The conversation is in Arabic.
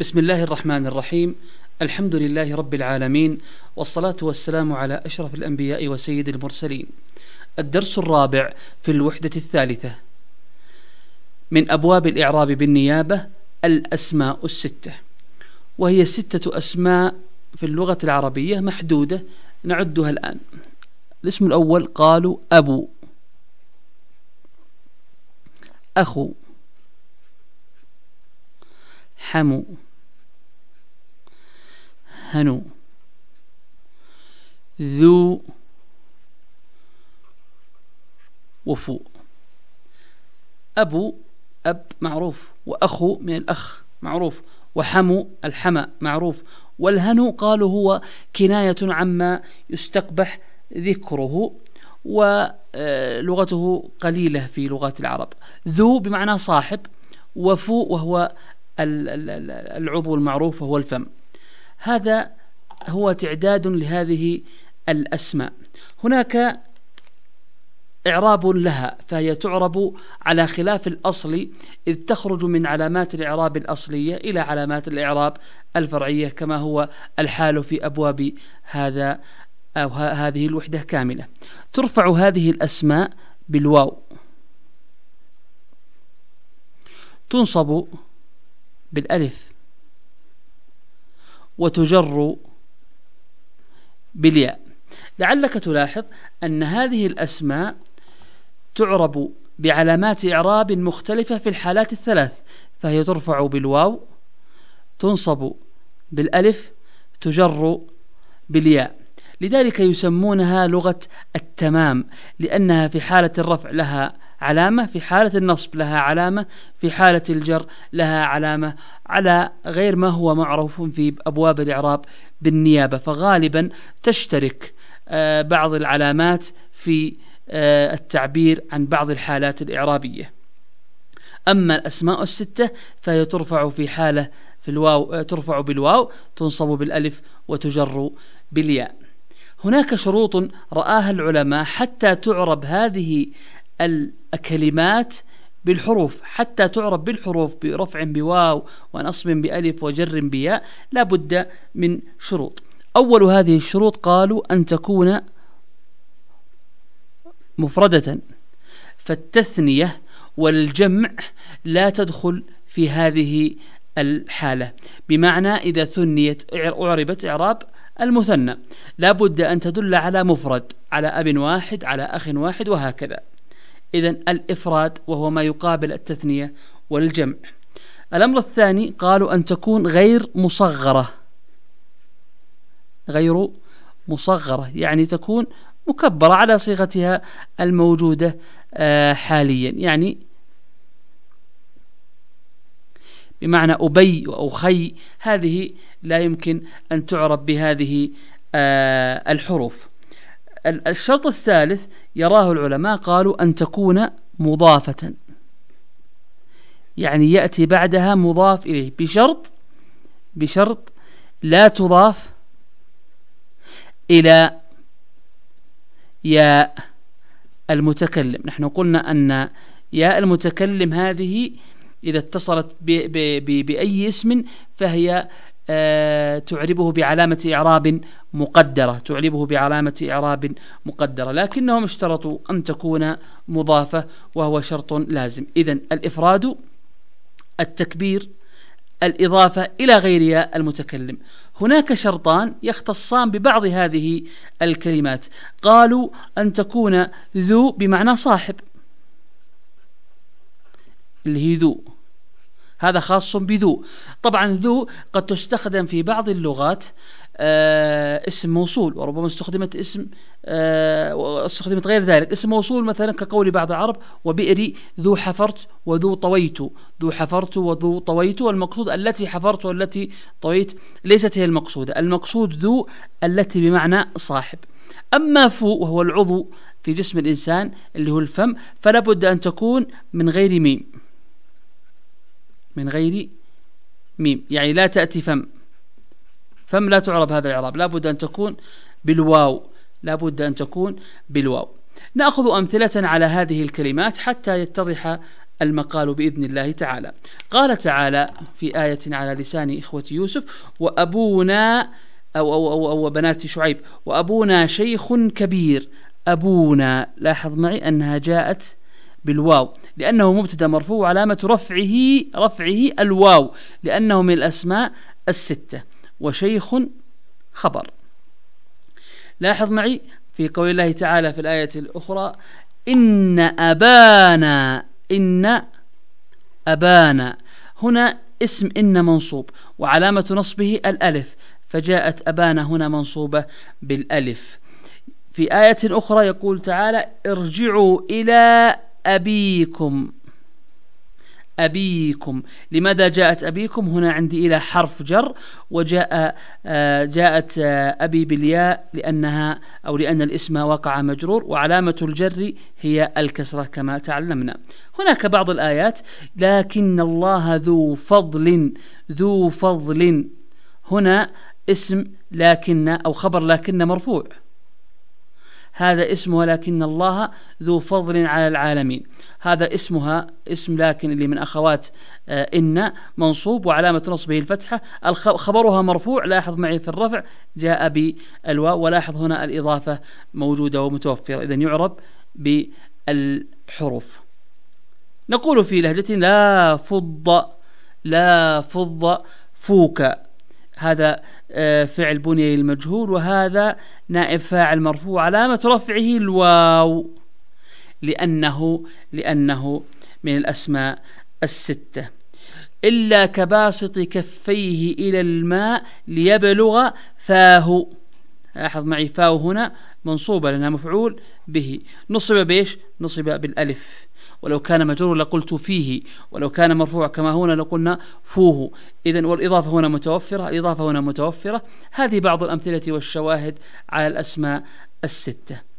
بسم الله الرحمن الرحيم الحمد لله رب العالمين والصلاة والسلام على أشرف الأنبياء وسيد المرسلين الدرس الرابع في الوحدة الثالثة من أبواب الإعراب بالنيابة الأسماء الستة وهي ستة أسماء في اللغة العربية محدودة نعدها الآن الاسم الأول قالوا أبو أخو حمو هنو ذو وفو أبو أب معروف وأخو من الأخ معروف وحمو الحمى معروف والهنو قالوا هو كناية عما يستقبح ذكره ولغته آه، قليلة في لغات العرب ذو بمعنى صاحب وفو وهو العضو المعروف وهو الفم هذا هو تعداد لهذه الأسماء هناك إعراب لها فهي تعرب على خلاف الأصل إذ تخرج من علامات الإعراب الأصلية إلى علامات الإعراب الفرعية كما هو الحال في أبواب هذا أو هذه الوحدة كاملة ترفع هذه الأسماء بالواو تنصب بالألف وتجر بالياء لعلك تلاحظ أن هذه الأسماء تعرب بعلامات إعراب مختلفة في الحالات الثلاث فهي ترفع بالواو تنصب بالألف تجر بالياء لذلك يسمونها لغة التمام لأنها في حالة الرفع لها علامة في حالة النصب لها علامة في حالة الجر لها علامة على غير ما هو معروف في أبواب الإعراب بالنيابة فغالبا تشترك آه، بعض العلامات في آه، التعبير عن بعض الحالات الإعرابية أما الأسماء الستة فهي ترفع في حالة في الواو آه، ترفع بالواو تنصب بالألف وتجر بالياء هناك شروط رآها العلماء حتى تعرب هذه الكلمات بالحروف حتى تعرب بالحروف برفع بواو ونصب بألف وجر بياء لا بد من شروط أول هذه الشروط قالوا أن تكون مفردة فالتثنية والجمع لا تدخل في هذه الحالة بمعنى إذا ثنيت أعربت إعراب المثنى لا بد أن تدل على مفرد على أب واحد على أخ واحد وهكذا إذا الإفراد وهو ما يقابل التثنية والجمع الأمر الثاني قالوا أن تكون غير مصغرة غير مصغرة يعني تكون مكبرة على صيغتها الموجودة آه، حاليا يعني بمعنى أبي وأخي هذه لا يمكن أن تعرب بهذه آه، الحروف الشرط الثالث يراه العلماء قالوا أن تكون مضافة يعني يأتي بعدها مضاف إليه بشرط بشرط لا تضاف إلى ياء المتكلم نحن قلنا أن ياء المتكلم هذه إذا اتصلت بأي اسم فهي آه، تعربه بعلامة إعراب مقدرة تعربه بعلامة إعراب مقدرة لكنهم اشترطوا أن تكون مضافة وهو شرط لازم إذا الإفراد التكبير الإضافة إلى غيرها المتكلم هناك شرطان يختصان ببعض هذه الكلمات قالوا أن تكون ذو بمعنى صاحب اللي هي ذو هذا خاص بذو طبعا ذو قد تستخدم في بعض اللغات آه اسم موصول وربما استخدمت اسم آه استخدمت غير ذلك اسم موصول مثلا كقول بعض العرب وبئري ذو حفرت وذو طويت ذو حفرت وذو طويت والمقصود التي حفرت والتي طويت ليست هي المقصودة المقصود ذو التي بمعنى صاحب أما فو وهو العضو في جسم الإنسان اللي هو الفم فلا بد أن تكون من غير ميم من غير ميم يعني لا تأتي فم فم لا تعرب هذا الإعراب لابد أن تكون بالواو لابد أن تكون بالواو نأخذ أمثلة على هذه الكلمات حتى يتضح المقال بإذن الله تعالى قال تعالى في آية على لسان إخوة يوسف وأبونا أو, أو, أو, أو بنات شعيب وأبونا شيخ كبير أبونا لاحظ معي أنها جاءت بالواو لأنه مبتدا مرفوع وعلامة رفعه رفعه الواو لأنه من الأسماء الستة وشيخ خبر لاحظ معي في قول الله تعالى في الآية الأخرى إن أبانا إن أبانا هنا اسم إن منصوب وعلامة نصبه الألف فجاءت أبانا هنا منصوبة بالألف في آية أخرى يقول تعالى ارجعوا إلى أبيكم أبيكم لماذا جاءت أبيكم هنا عندي إلى حرف جر وجاء آه جاءت آه أبي بالياء لأنها أو لأن الاسم وقع مجرور وعلامة الجر هي الكسرة كما تعلمنا هناك بعض الآيات لكن الله ذو فضل ذو فضل هنا اسم لكن أو خبر لكن مرفوع هذا اسم ولكن الله ذو فضل على العالمين هذا اسمها اسم لكن اللي من أخوات آه، إن منصوب وعلامة نصبه الفتحة خبرها مرفوع لاحظ معي في الرفع جاء بالواو ولاحظ هنا الإضافة موجودة ومتوفرة إذا يعرب بالحروف نقول في لهجة لا فض لا فض فوكا هذا آه، فعل بني المجهول وهذا نائب فاعل مرفوع علامة رفعه الواو لأنه لأنه من الأسماء الستة إلا كباسط كفيه إلى الماء ليبلغ فاه لاحظ معي فاو هنا منصوبة لأنها مفعول به نصب بإيش؟ نصب بالألف ولو كان مجرور لقلت فيه ولو كان مرفوع كما هنا لقلنا فوه إذا والإضافة هنا متوفرة الإضافة هنا متوفرة هذه بعض الأمثلة والشواهد على الأسماء الستة